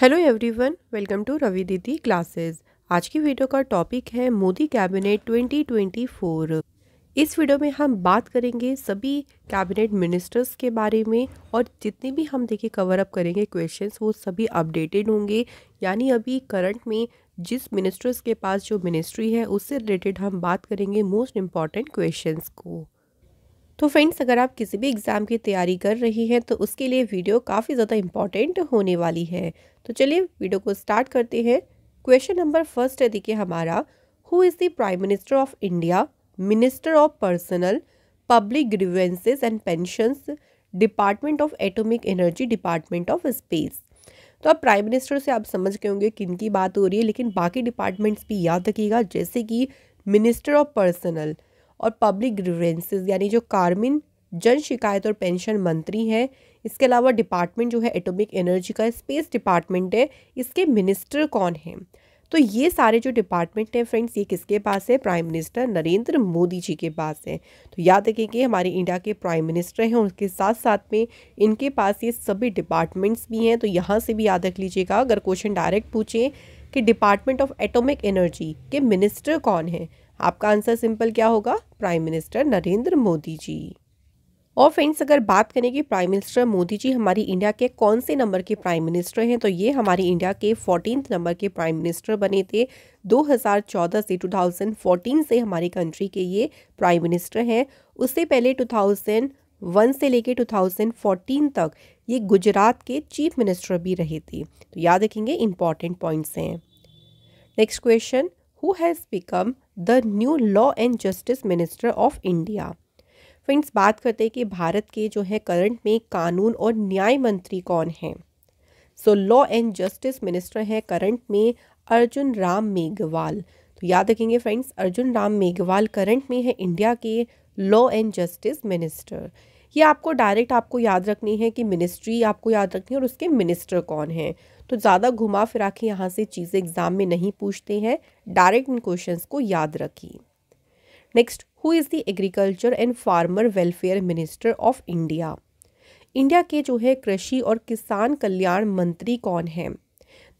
Hello everyone welcome to Ravi Didi classes आज की video का टॉपिक है मोदी कैबिनेट 2024 इस वीडियो में हम बात करेंगे सभी कैबिनेट मिनिस्टर्स के बारे में और जितने भी हम देखिए कवर अप करेंगे क्वेश्चंस वो सभी अपडेटेड होंगे यानी अभी करंट में जिस मिनिस्टर्स के पास जो मिनिस्ट्री है उससे रिलेटेड हम बात करेंगे मोस्ट इम्पॉर्टेंट क्वेश्चन को तो फ्रेंड्स अगर आप किसी भी एग्ज़ाम की तैयारी कर रही हैं तो उसके लिए वीडियो काफ़ी ज़्यादा इंपॉर्टेंट होने वाली है तो चलिए वीडियो को स्टार्ट करते हैं क्वेश्चन नंबर फर्स्ट है देखिए हमारा who is the prime minister of India minister of personal public grievances and pensions department of atomic energy department of space तो अब प्राइम मिनिस्टर से आप समझ गए होंगे किन की बात हो रही है लेकिन बाकी डिपार्टमेंट्स भी याद रखिएगा जैसे कि मिनिस्टर ऑफ पर्सनल और पब्लिक ग्रीवेंसेज यानी जो कार्मिन जन शिकायत और पेंशन मंत्री हैं इसके अलावा डिपार्टमेंट जो है एटॉमिक एनर्जी का स्पेस डिपार्टमेंट है इसके मिनिस्टर कौन हैं तो ये सारे जो डिपार्टमेंट हैं फ्रेंड्स ये किसके पास है प्राइम मिनिस्टर नरेंद्र मोदी जी के पास है तो याद रखें कि हमारे इंडिया के प्राइम मिनिस्टर हैं उनके साथ साथ में इनके पास ये सभी डिपार्टमेंट्स भी हैं तो यहाँ से भी याद रख लीजिएगा अगर क्वेश्चन डायरेक्ट पूछें कि डिपार्टमेंट ऑफ एटॉमिक एनर्जी के मिनिस्टर कौन है आपका आंसर सिंपल क्या होगा प्राइम मिनिस्टर नरेंद्र मोदी जी और फ्रेंड्स अगर बात करें कि प्राइम मिनिस्टर मोदी जी हमारी इंडिया के कौन से नंबर के प्राइम मिनिस्टर हैं तो ये हमारी इंडिया के फोर्टीन नंबर के प्राइम मिनिस्टर बने थे 2014 से 2014 से हमारी कंट्री के ये प्राइम मिनिस्टर हैं उससे पहले 2001 से लेकर 2014 तक ये गुजरात के चीफ मिनिस्टर भी रहे थे तो याद रखेंगे इंपॉर्टेंट पॉइंट्स हैं next question who has become the new law and justice minister of India. Friends बात करते हैं कि भारत के जो है करंट में कानून और न्याय मंत्री कौन हैं so law and justice minister हैं करंट में अर्जुन राम मेघवाल तो याद रखेंगे फ्रेंड्स अर्जुन राम मेघवाल करंट में है इंडिया के लॉ एंड जस्टिस मिनिस्टर ये आपको डायरेक्ट आपको याद रखनी है कि मिनिस्ट्री आपको याद रखनी है और उसके मिनिस्टर कौन हैं तो ज़्यादा घुमा फिरा के यहाँ से चीज़ें एग्ज़ाम में नहीं पूछते हैं डायरेक्ट इन क्वेश्चन को याद रखिए next who is the agriculture and farmer welfare minister of India India के जो है कृषि और किसान कल्याण मंत्री कौन हैं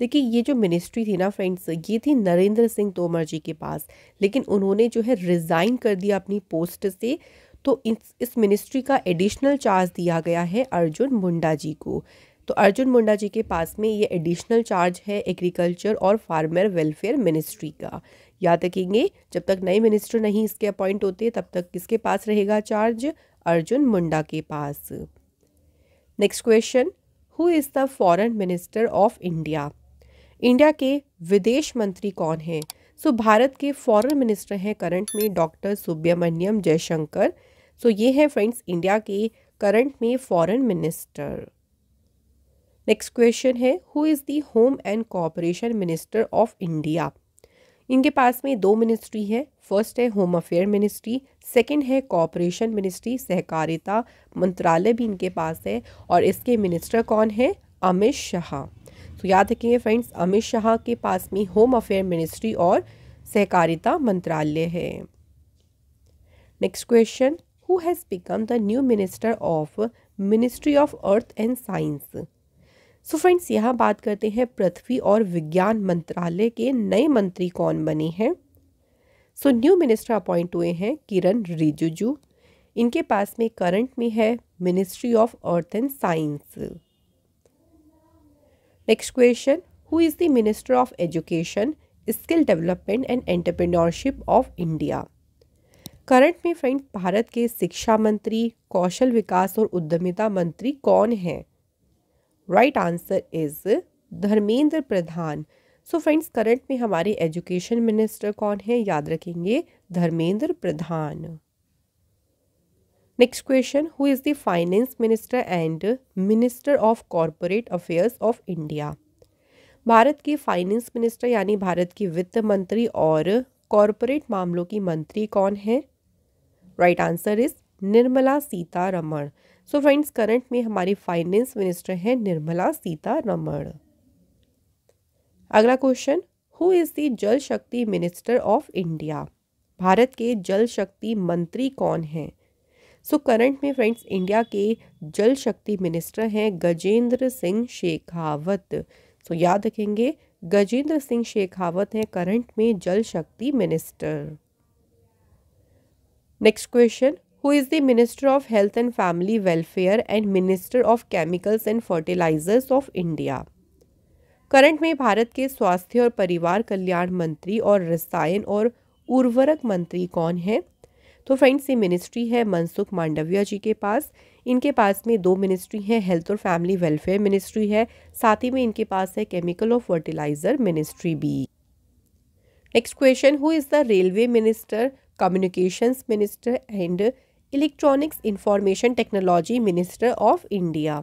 देखिए ये जो मिनिस्ट्री थी ना फ्रेंड्स ये थी नरेंद्र सिंह तोमर जी के पास लेकिन उन्होंने जो है रिज़ाइन कर दिया अपनी पोस्ट से तो इस इस मिनिस्ट्री का एडिशनल चार्ज दिया गया है अर्जुन मुंडा जी को तो अर्जुन मुंडा जी के पास में ये एडिशनल चार्ज है एग्रीकल्चर और फार्मर वेलफेयर मिनिस्ट्री का याद रखेंगे जब तक नए मिनिस्टर नहीं इसके अपॉइंट होते तब तक किसके पास रहेगा चार्ज अर्जुन मुंडा के पास next question who is the foreign minister of India India के विदेश मंत्री कौन है सो so, भारत के फॉरन मिनिस्टर हैं करंट में doctor Subrahmanyam Jaishankar so so, ये है फ्रेंड्स इंडिया के करंट में फॉरेन मिनिस्टर नेक्स्ट क्वेश्चन है who is the home and cooperation minister of India इनके पास में दो मिनिस्ट्री है फर्स्ट है होम अफेयर मिनिस्ट्री सेकंड है कॉपरेशन मिनिस्ट्री सहकारिता मंत्रालय भी इनके पास है और इसके मिनिस्टर कौन है अमित शाह तो याद रखिए फ्रेंड्स अमित शाह के पास में होम अफेयर मिनिस्ट्री और सहकारिता मंत्रालय है next question who has become the new minister of ministry of earth and science so friends यहाँ बात करते हैं पृथ्वी और विज्ञान मंत्रालय के नए मंत्री कौन बने हैं सो न्यू मिनिस्टर अपॉइंट हुए हैं किरण रिजिजू इनके पास में करंट में है ministry of earth and science next question who is the minister of education skill development and entrepreneurship of India current में फ्रेंड भारत के शिक्षा मंत्री कौशल विकास और उद्यमिता मंत्री कौन हैं right answer is Dharmendra Pradhan so friends current में हमारे एजुकेशन मिनिस्टर कौन है याद रखेंगे Dharmendra Pradhan next question who is the finance minister and minister of corporate affairs of India Bharat के फाइनेंस मिनिस्टर यानी भारत की वित्त मंत्री और कॉरपोरेट मामलों की मंत्री कौन है right answer is Nirmala Sitharaman so friends current में हमारी फाइनेंस मिनिस्टर हैं निर्मला सीतारमण अगला क्वेश्चन हु इज़ दी जल Shakti minister of India Bharat के जल शक्ति मंत्री कौन हैं सो so, करंट में फ्रेंड्स इंडिया के जल शक्ति मिनिस्टर हैं गजेंद्र सिंह शेखावत सो so, याद रखेंगे गजेंद्र सिंह शेखावत हैं करंट में Jal Shakti minister next question who is the Minister of Health and Family Welfare and Minister of Chemicals and Fertilizers of India. Current में भारत के स्वास्थ्य और परिवार कल्याण मंत्री और रसायन और उर्वरक मंत्री कौन है तो फ्रेंड्स ये मिनिस्ट्री है मनसुख मांडविया जी के पास इनके पास में दो मिनिस्ट्री है हेल्थ और फैमिली वेलफेयर मिनिस्ट्री है साथ ही में इनके पास है केमिकल और फर्टिलाइजर मिनिस्ट्री भी next question who is the railway minister communications minister and electronics information technology minister of India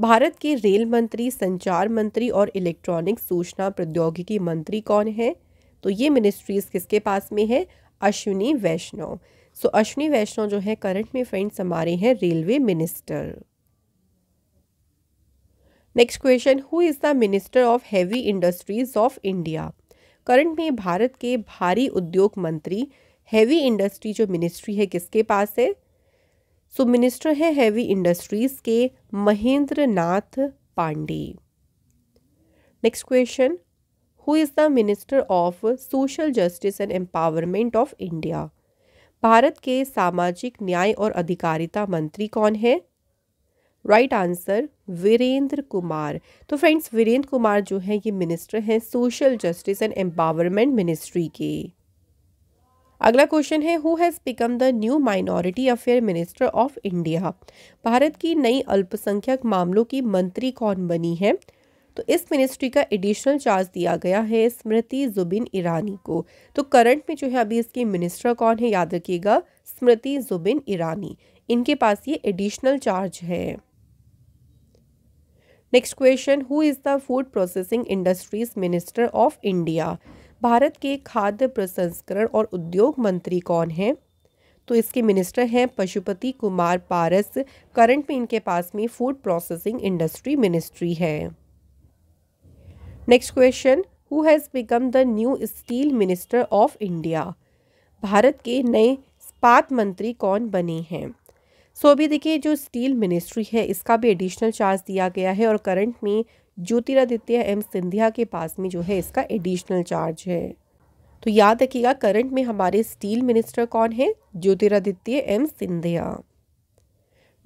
Bharat के रेल मंत्री संचार मंत्री और इलेक्ट्रॉनिक्स सूचना प्रौद्योगिकी मंत्री कौन है तो ये मिनिस्ट्रीज किसके पास में है अश्विनी वैष्णव सो अश्विनी वैष्णव जो है करंट में फ्रेंड्स हमारे हैं railway minister next question who is the minister of heavy industries of India current में भारत के भारी उद्योग मंत्री हैवी इंडस्ट्री जो मिनिस्ट्री है किसके पास है सो मिनिस्टर है हैवी इंडस्ट्रीज के Mahendra Nath Pandey next question who is the minister of social justice and empowerment of India Bharat के सामाजिक न्याय और अधिकारिता मंत्री कौन है राइट आंसर वीरेंद्र कुमार तो फ्रेंड्स वीरेंद्र कुमार जो है ये मिनिस्टर हैं social justice and empowerment ministry के अगला क्वेश्चन है who has become the new minority affair minister of India Bharat की नई अल्पसंख्यक मामलों की मंत्री कौन बनी है तो इस मिनिस्ट्री का एडिशनल चार्ज दिया गया है स्मृति जुबिन ईरानी को तो करंट में जो है अभी इसकी मिनिस्टर कौन है याद रखिएगा स्मृति जुबिन ईरानी इनके पास ये एडिशनल चार्ज है next question who is the food processing industries minister of India Bharat के खाद्य प्रसंस्करण और उद्योग मंत्री कौन हैं तो इसके मिनिस्टर हैं पशुपति कुमार पारस करंट में इनके पास में फूड प्रोसेसिंग इंडस्ट्री मिनिस्ट्री है next question who has become the new steel minister of India Bharat के नए इस्पात मंत्री कौन बने हैं सो so, अभी देखिए जो स्टील मिनिस्ट्री है इसका भी एडिशनल चार्ज दिया गया है और करंट में ज्योतिरादित्य एम सिंधिया के पास में जो है इसका एडिशनल चार्ज है तो याद रखिएगा करंट में हमारे स्टील मिनिस्टर कौन है Jyotiraditya M Scindia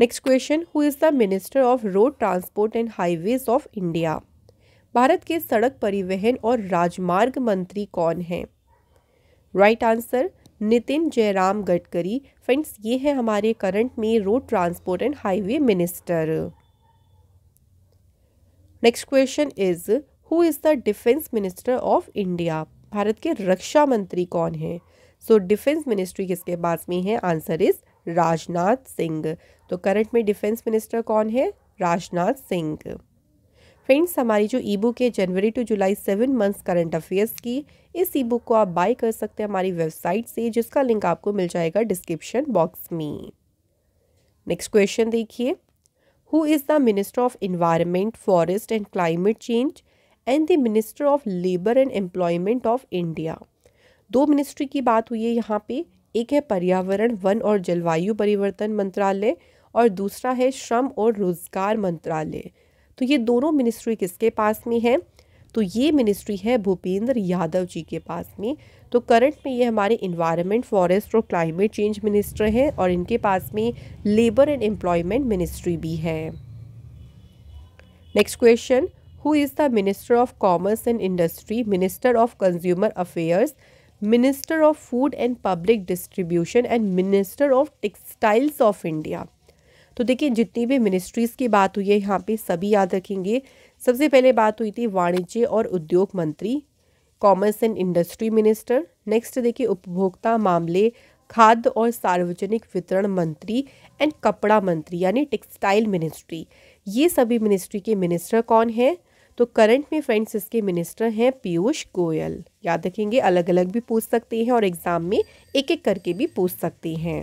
next question who is the minister of road transport and highways of India Bharat के सड़क परिवहन और राजमार्ग मंत्री कौन है right answer Nitin Jairam Gadkari friends ये है हमारे करंट में road transport and highway minister next question is who is the defence minister of India Bharat के रक्षा मंत्री कौन है सो डिफेंस मिनिस्ट्री किसके पास में है आंसर इज राजनाथ सिंह तो करंट में डिफेंस मिनिस्टर कौन है राजनाथ सिंह फ्रेंड्स हमारी जो ई बुक है January to July seven months current affairs की इस ई बुक को आप बाय कर सकते हैं हमारी वेबसाइट से जिसका लिंक आपको मिल जाएगा डिस्क्रिप्शन बॉक्स में नेक्स्ट क्वेश्चन देखिए who is the minister of environment forest and climate change and the minister of labour and employment of India दो मिनिस्ट्री की बात हुई है यहाँ पे एक है पर्यावरण वन और जलवायु परिवर्तन मंत्रालय और दूसरा है श्रम और रोजगार मंत्रालय तो ये दोनों मिनिस्ट्री किसके पास में है तो ये मिनिस्ट्री है भूपेंद्र यादव जी के पास में तो करंट में ये हमारे इन्वायरमेंट फॉरेस्ट और क्लाइमेट चेंज मिनिस्टर हैं और इनके पास में लेबर एंड एम्प्लॉयमेंट मिनिस्ट्री भी है next question who is the minister of commerce and industry minister of consumer affairs minister of food and public distribution and minister of textiles of India तो देखिए जितनी भी मिनिस्ट्रीज़ की बात हुई है यहाँ पे सभी याद रखेंगे सबसे पहले बात हुई थी वाणिज्य और उद्योग मंत्री commerce and industry minister next देखिए उपभोक्ता मामले खाद्य और सार्वजनिक वितरण मंत्री एंड कपड़ा मंत्री यानी टेक्सटाइल मिनिस्ट्री ये सभी मिनिस्ट्री के मिनिस्टर कौन हैं तो करंट में फ्रेंड्स इसके मिनिस्टर हैं पीयूष गोयल याद रखेंगे अलग अलग भी पूछ सकते हैं और एग्ज़ाम में एक एक करके भी पूछ सकते हैं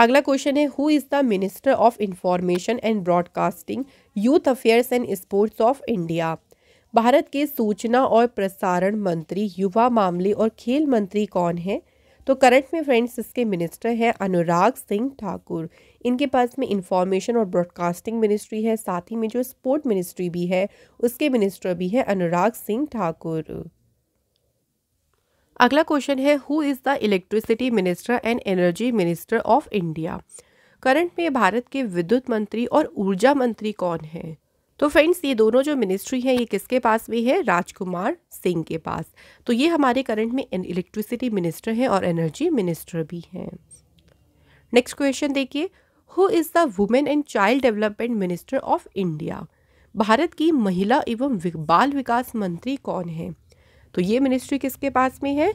अगला क्वेश्चन है who is the minister of information and broadcasting youth affairs and sports of India Bharat के सूचना और प्रसारण मंत्री युवा मामले और खेल मंत्री कौन है तो करंट में फ्रेंड्स इसके मिनिस्टर हैं अनुराग सिंह ठाकुर इनके पास में इंफॉर्मेशन और ब्रॉडकास्टिंग मिनिस्ट्री है साथ ही में जो स्पोर्ट मिनिस्ट्री भी है उसके मिनिस्टर भी है अनुराग सिंह ठाकुर अगला क्वेश्चन है who is the electricity minister and energy minister of India current में भारत के विद्युत मंत्री और ऊर्जा मंत्री कौन है तो फ्रेंड्स ये दोनों जो मिनिस्ट्री हैं ये किसके पास भी है राजकुमार सिंह के पास तो ये हमारे करंट में इलेक्ट्रिसिटी मिनिस्टर हैं और एनर्जी मिनिस्टर भी हैं नेक्स्ट क्वेश्चन देखिए who is the women and child development minister of India Bharat की महिला एवं बाल विकास मंत्री कौन है तो ये मिनिस्ट्री किसके पास में है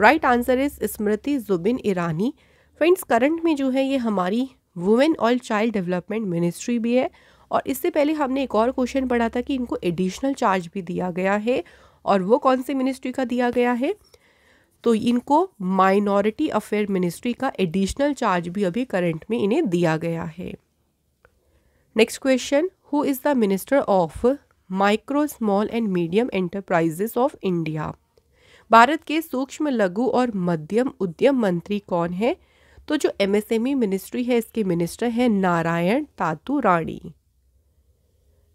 right answer is Smriti Zubin Irani friends current में जो है ये हमारी वुमेन और चाइल्ड डेवलपमेंट मिनिस्ट्री भी है और इससे पहले हमने एक और क्वेश्चन पढ़ा था कि इनको एडिशनल चार्ज भी दिया गया है और वो कौन से मिनिस्ट्री का दिया गया है तो इनको माइनॉरिटी अफेयर मिनिस्ट्री का एडिशनल चार्ज भी अभी करंट में इन्हें दिया गया है next question who is the minister of micro small and medium enterprises of India Bharat के सूक्ष्म लघु और मध्यम उद्यम मंत्री कौन है तो जो एमएसएमई मिनिस्ट्री e है इसके मिनिस्टर हैं Narayan Tatu Rane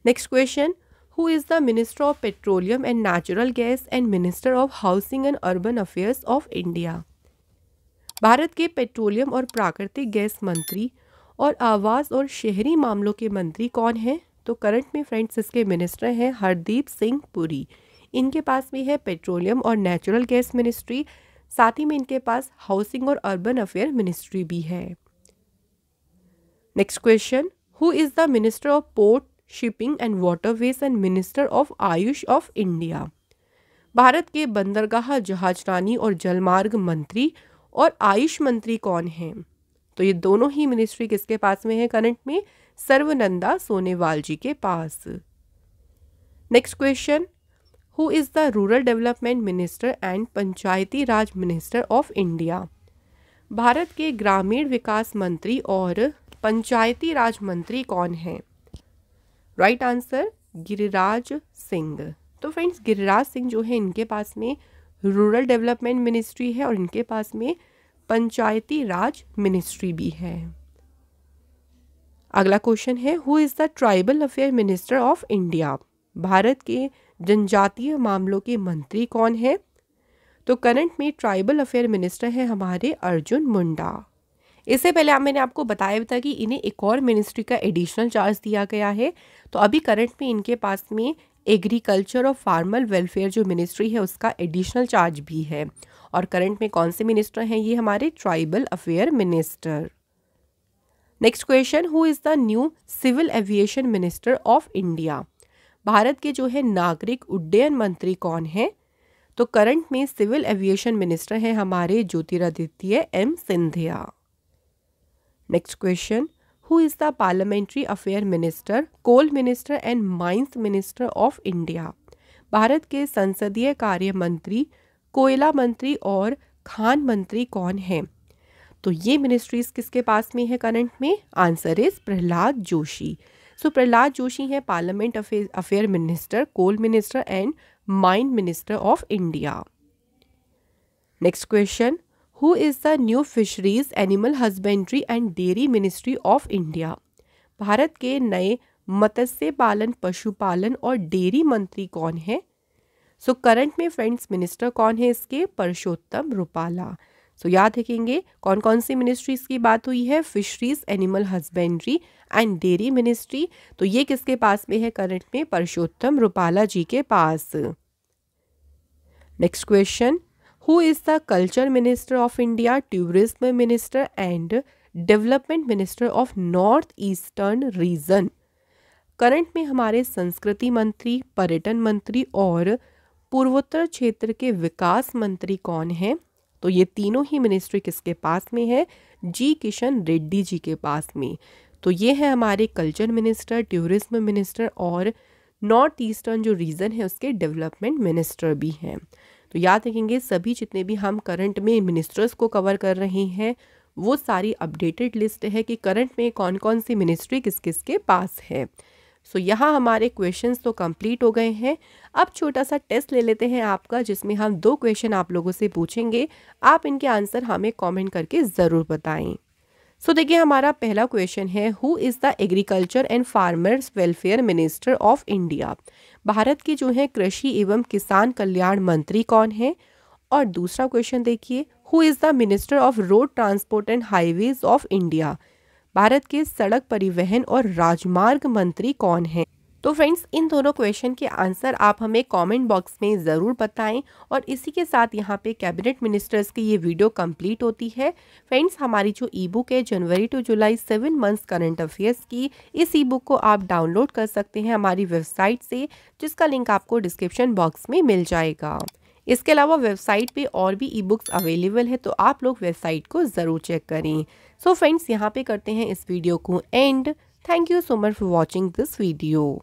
next question who is the minister of petroleum and natural gas and minister of housing and urban affairs of India Bharat के पेट्रोलियम और प्राकृतिक गैस मंत्री और आवास और शहरी मामलों के मंत्री कौन हैं तो करंट में फ्रेंड्स इसके मिनिस्टर हैं हरदीप सिंह पुरी इनके पास भी है पेट्रोलियम और नेचुरल गैस मिनिस्ट्री साथ ही में इनके पास हाउसिंग और अर्बन अफेयर मिनिस्ट्री भी है next question who is the minister of port shipping and waterways and minister of Ayush of India Bharat के बंदरगाह जहाजरानी और जलमार्ग मंत्री और आयुष मंत्री कौन हैं तो ये दोनों ही मिनिस्ट्री किसके पास में है करंट में सर्वनंदा सोनेवाल जी के पास next question who is the rural development minister and panchayati raj minister of India Bharat के ग्रामीण विकास मंत्री और पंचायती राज मंत्री कौन हैं राइट आंसर गिरिराज सिंह तो फ्रेंड्स गिरिराज सिंह जो है इनके पास में रूरल डेवलपमेंट मिनिस्ट्री है और इनके पास में पंचायती राज मिनिस्ट्री भी है अगला क्वेश्चन है who is the tribal affair minister of India Bharat के जनजातीय मामलों के मंत्री कौन है तो करंट में ट्राइबल अफेयर मिनिस्टर हैं हमारे अर्जुन मुंडा इससे पहले आप मैंने आपको बताया था कि इन्हें एक और मिनिस्ट्री का एडिशनल चार्ज दिया गया है तो अभी करंट में इनके पास में एग्रीकल्चर और फार्मर वेलफेयर जो मिनिस्ट्री है उसका एडिशनल चार्ज भी है और करंट में कौन से मिनिस्टर हैं ये हमारे tribal affair minister next question who is the new civil aviation minister of India Bharat के जो है नागरिक उड्डयन मंत्री कौन है तो करंट में सिविल एविएशन मिनिस्टर हैं हमारे Jyotiraditya M Scindia next question who is the parliamentary affair minister coal minister and mines minister of India Bharat के संसदीय कार्य मंत्री कोयला मंत्री और खान मंत्री कौन है तो ये मिनिस्ट्रीज किसके पास में है करंट में answer is Pralhad Joshi so so, Pralhad Joshi हैं parliament affair minister coal minister and mine minister of India next question who is the new fisheries animal husbandry and dairy ministry of India Bharat के नए मत्स्य पालन पशुपालन और डेयरी मंत्री कौन है सो करंट में फ्रेंड्स मिनिस्टर कौन है इसके परशोत्तम रूपाला सो so, याद रखेंगे कौन कौन सी मिनिस्ट्रीज की बात हुई है fisheries animal husbandry and dairy ministry तो ये किसके पास में है करंट में परशोत्तम रूपाला जी के पास next question who is the culture minister of India tourism minister and development minister of north eastern region current में हमारे संस्कृति मंत्री पर्यटन मंत्री और पूर्वोत्तर क्षेत्र के विकास मंत्री कौन हैं तो ये तीनों ही मिनिस्ट्री किसके पास में है जी किशन रेड्डी जी के पास में तो ये है हमारे कल्चर मिनिस्टर टूरिज्म मिनिस्टर और नॉर्थ ईस्टर्न जो रीजन है उसके डेवलपमेंट मिनिस्टर भी हैं तो याद रखेंगे सभी जितने भी हम करंट में मिनिस्टर्स को कवर कर रहे हैं वो सारी अपडेटेड लिस्ट है कि करंट में कौन कौन सी मिनिस्ट्री किस किस के पास है सो so, यहाँ हमारे क्वेश्चंस तो कंप्लीट हो गए हैं अब छोटा सा टेस्ट ले लेते हैं आपका जिसमें हम दो क्वेश्चन आप लोगों से पूछेंगे आप इनके आंसर हमें कमेंट करके ज़रूर बताएं सो so, देखिए हमारा पहला क्वेश्चन है who is the agriculture and farmers welfare minister of India Bharat के जो है कृषि एवं किसान कल्याण मंत्री कौन है और दूसरा क्वेश्चन देखिए who is the minister of road transport and highways of India Bharat के सड़क परिवहन और राजमार्ग मंत्री कौन हैं तो फ्रेंड्स इन दोनों क्वेश्चन के आंसर आप हमें कमेंट बॉक्स में ज़रूर बताएं और इसी के साथ यहाँ पे कैबिनेट मिनिस्टर्स की ये वीडियो कंप्लीट होती है फ्रेंड्स हमारी जो ई बुक है January to July seven months current affairs की इस ई बुक को आप डाउनलोड कर सकते हैं हमारी वेबसाइट से जिसका लिंक आपको डिस्क्रिप्शन बॉक्स में मिल जाएगा इसके अलावा वेबसाइट पे और भी ई बुक्स अवेलेबल है तो आप लोग वेबसाइट को ज़रूर चेक करें सो फ्रेंड्स यहाँ पे करते हैं इस वीडियो को and thank you so much for watching this video